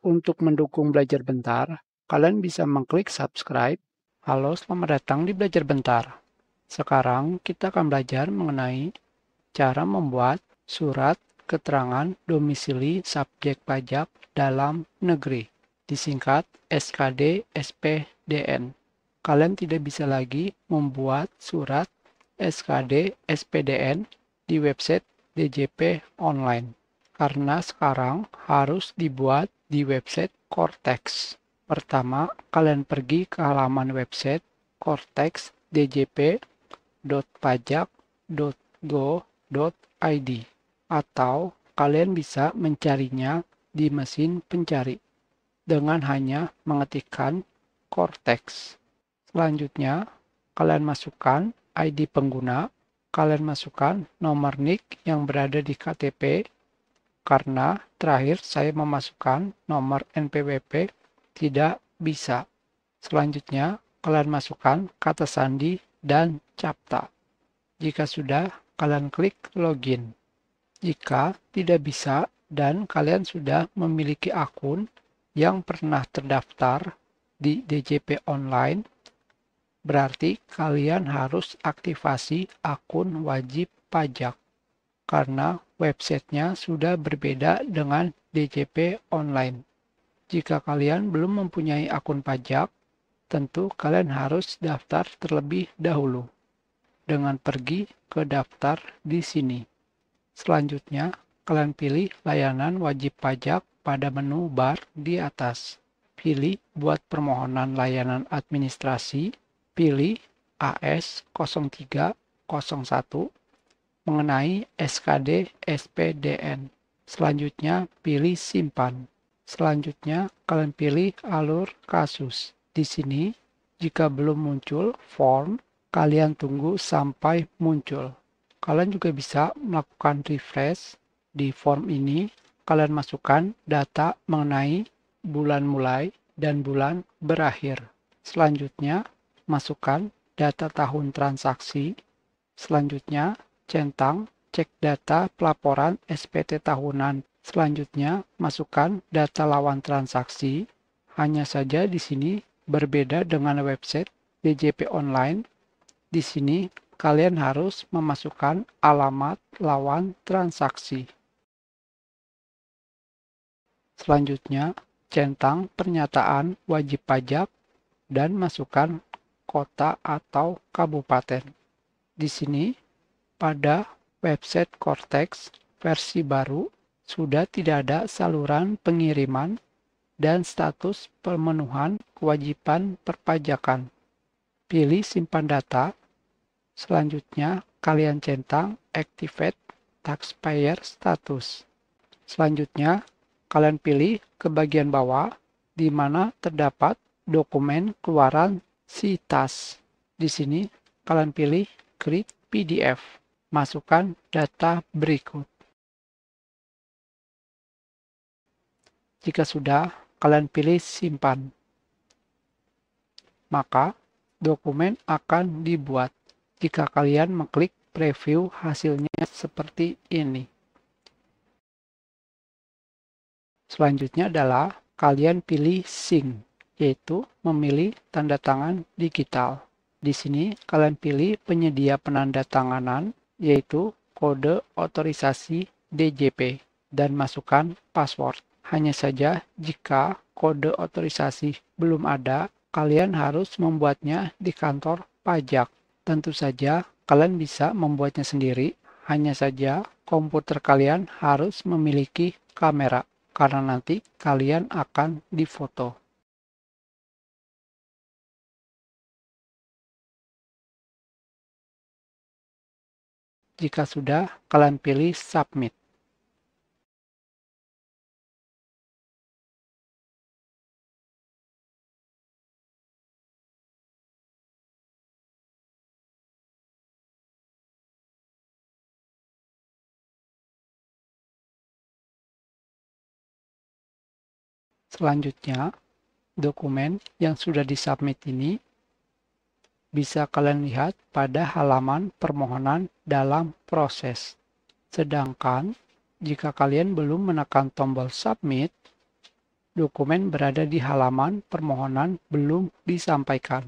Untuk mendukung belajar bentar, kalian bisa mengklik subscribe. Halo, selamat datang di Belajar Bentar. Sekarang kita akan belajar mengenai cara membuat surat keterangan domisili subjek pajak dalam negeri, disingkat SKD SPDN. Kalian tidak bisa lagi membuat surat SKD SPDN di website DJP online karena sekarang harus dibuat di website Cortex. Pertama, kalian pergi ke halaman website cortex.djp.pajak.go.id atau kalian bisa mencarinya di mesin pencari dengan hanya mengetikkan Cortex. Selanjutnya, kalian masukkan ID pengguna, kalian masukkan nomor NIK yang berada di KTP karena terakhir saya memasukkan nomor NPWP tidak bisa. Selanjutnya, kalian masukkan kata sandi dan capta. Jika sudah, kalian klik login. Jika tidak bisa dan kalian sudah memiliki akun yang pernah terdaftar di DJP Online, berarti kalian harus aktivasi akun wajib pajak karena websitenya sudah berbeda dengan DJP online. Jika kalian belum mempunyai akun pajak, tentu kalian harus daftar terlebih dahulu dengan pergi ke daftar di sini. Selanjutnya, kalian pilih layanan wajib pajak pada menu bar di atas. Pilih buat permohonan layanan administrasi, pilih AS 0301 mengenai SKD SPDN. Selanjutnya, pilih simpan. Selanjutnya, kalian pilih alur kasus. Di sini, jika belum muncul form, kalian tunggu sampai muncul. Kalian juga bisa melakukan refresh di form ini. Kalian masukkan data mengenai bulan mulai dan bulan berakhir. Selanjutnya, masukkan data tahun transaksi. Selanjutnya, centang, cek data pelaporan SPT tahunan. Selanjutnya, masukkan data lawan transaksi. Hanya saja di sini berbeda dengan website DJP Online. Di sini, kalian harus memasukkan alamat lawan transaksi. Selanjutnya, centang pernyataan wajib pajak dan masukkan kota atau kabupaten. Di sini pada website Cortex versi baru sudah tidak ada saluran pengiriman dan status pemenuhan kewajiban perpajakan. Pilih simpan data. Selanjutnya, kalian centang Activate Taxpayer Status. Selanjutnya, kalian pilih ke bagian bawah di mana terdapat dokumen keluaran SITAS. Di sini, kalian pilih Create PDF masukkan data berikut. Jika sudah, kalian pilih simpan. Maka, dokumen akan dibuat jika kalian mengklik preview hasilnya seperti ini. Selanjutnya adalah kalian pilih sync, yaitu memilih tanda tangan digital. Di sini kalian pilih penyedia penanda tanganan yaitu kode otorisasi DJP dan masukkan password. Hanya saja jika kode otorisasi belum ada, kalian harus membuatnya di kantor pajak. Tentu saja kalian bisa membuatnya sendiri, hanya saja komputer kalian harus memiliki kamera karena nanti kalian akan difoto. Jika sudah, kalian pilih Submit. Selanjutnya, dokumen yang sudah disubmit ini bisa kalian lihat pada halaman permohonan dalam proses. Sedangkan jika kalian belum menekan tombol submit, dokumen berada di halaman permohonan belum disampaikan.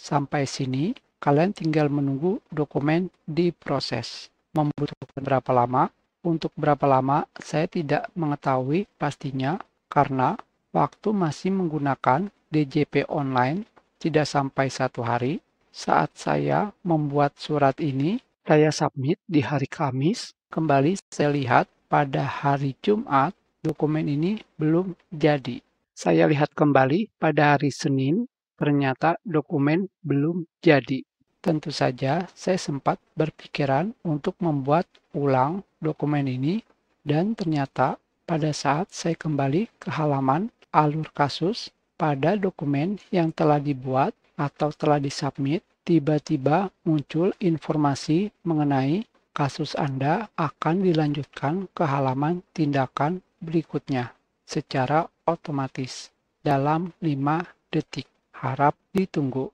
Sampai sini, kalian tinggal menunggu dokumen diproses. Membutuhkan berapa lama? Untuk berapa lama, saya tidak mengetahui pastinya karena waktu masih menggunakan DJP online tidak sampai satu hari, saat saya membuat surat ini, saya submit di hari Kamis. Kembali saya lihat pada hari Jumat, dokumen ini belum jadi. Saya lihat kembali pada hari Senin, ternyata dokumen belum jadi. Tentu saja, saya sempat berpikiran untuk membuat ulang dokumen ini, dan ternyata pada saat saya kembali ke halaman alur kasus pada dokumen yang telah dibuat atau telah disubmit, tiba-tiba muncul informasi mengenai kasus Anda akan dilanjutkan ke halaman tindakan berikutnya secara otomatis dalam 5 detik. Harap ditunggu.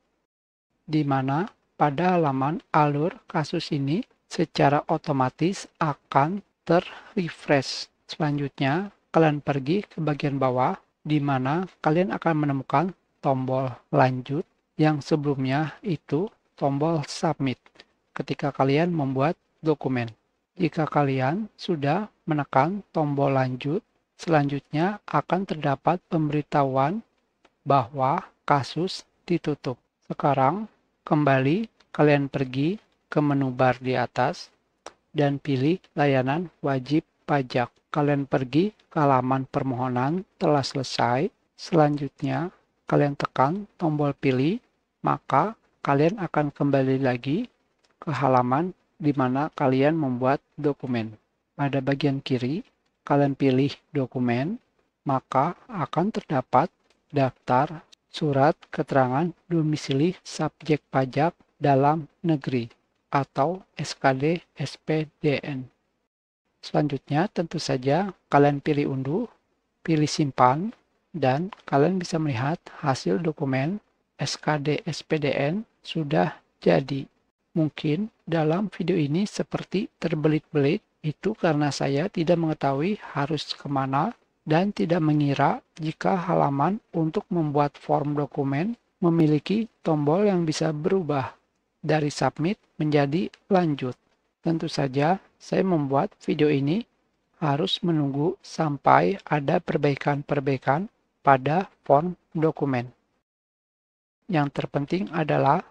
Di mana pada halaman alur kasus ini secara otomatis akan terrefresh. Selanjutnya, kalian pergi ke bagian bawah di mana kalian akan menemukan tombol lanjut yang sebelumnya itu tombol submit ketika kalian membuat dokumen. Jika kalian sudah menekan tombol lanjut, selanjutnya akan terdapat pemberitahuan bahwa kasus ditutup. Sekarang kembali kalian pergi ke menu bar di atas dan pilih layanan wajib pajak. Kalian pergi ke halaman permohonan telah selesai. Selanjutnya, kalian tekan tombol pilih, maka kalian akan kembali lagi ke halaman di mana kalian membuat dokumen. Pada bagian kiri, kalian pilih dokumen, maka akan terdapat daftar surat keterangan domisili subjek pajak dalam negeri atau SKD SPDN. Selanjutnya, tentu saja kalian pilih unduh, pilih simpan, dan kalian bisa melihat hasil dokumen SKD SPDN sudah jadi. Mungkin dalam video ini seperti terbelit-belit, itu karena saya tidak mengetahui harus kemana dan tidak mengira jika halaman untuk membuat form dokumen memiliki tombol yang bisa berubah dari submit menjadi lanjut. Tentu saja saya membuat video ini harus menunggu sampai ada perbaikan-perbaikan pada form dokumen. Yang terpenting adalah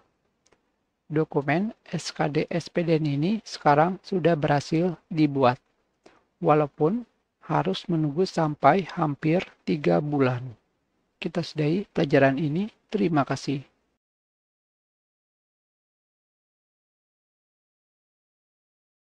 dokumen SKD SPDN ini sekarang sudah berhasil dibuat, walaupun harus menunggu sampai hampir tiga bulan. Kita sudahi pelajaran ini. Terima kasih.